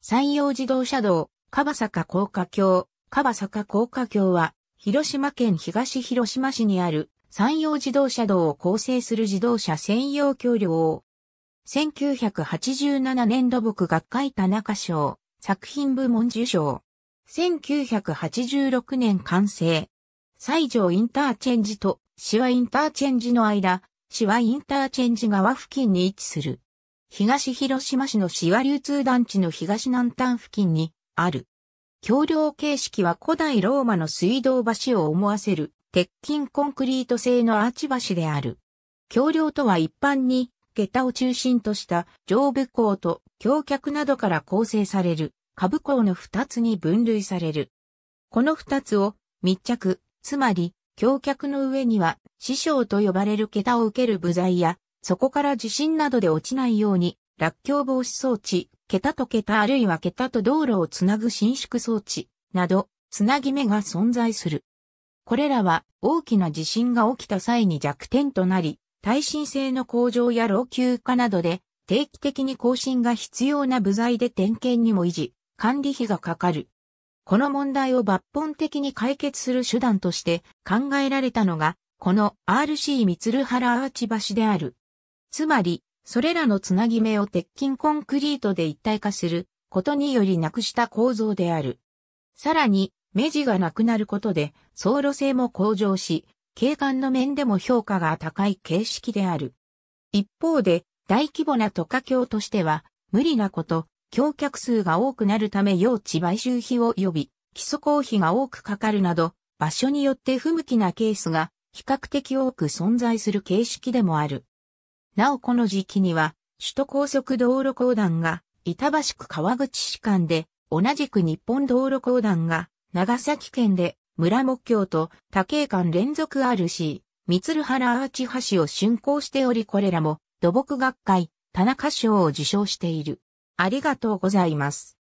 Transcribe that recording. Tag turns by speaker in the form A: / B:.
A: 山陽自動車道、さ坂高架橋、さ坂高架橋は、広島県東広島市にある山陽自動車道を構成する自動車専用橋梁。1987年土木学会田中賞、作品部門受賞。1986年完成。西条インターチェンジと、シワインターチェンジの間、シワインターチェンジ側付近に位置する。東広島市の市和流通団地の東南端付近にある。橋梁形式は古代ローマの水道橋を思わせる鉄筋コンクリート製のアーチ橋である。橋梁とは一般に下駄を中心とした上部港と橋脚などから構成される下部港の二つに分類される。この二つを密着、つまり橋脚の上には師匠と呼ばれる下駄を受ける部材やそこから地震などで落ちないように、落橋防止装置、桁と桁あるいは桁と道路をつなぐ伸縮装置、など、つなぎ目が存在する。これらは大きな地震が起きた際に弱点となり、耐震性の向上や老朽化などで定期的に更新が必要な部材で点検にも維持、管理費がかかる。この問題を抜本的に解決する手段として考えられたのが、この RC 三鶴原アーチ橋である。つまり、それらのつなぎ目を鉄筋コンクリートで一体化することによりなくした構造である。さらに、目地がなくなることで、走路性も向上し、景観の面でも評価が高い形式である。一方で、大規模な都下橋としては、無理なこと、橋脚数が多くなるため用地買収費を呼び、基礎工費が多くかかるなど、場所によって不向きなケースが比較的多く存在する形式でもある。なおこの時期には、首都高速道路公団が、板橋区川口市間で、同じく日本道路公団が、長崎県で、村木橋と多景間連続 RC、三鶴原アーチ橋を竣工しておりこれらも土木学会、田中賞を受賞している。ありがとうございます。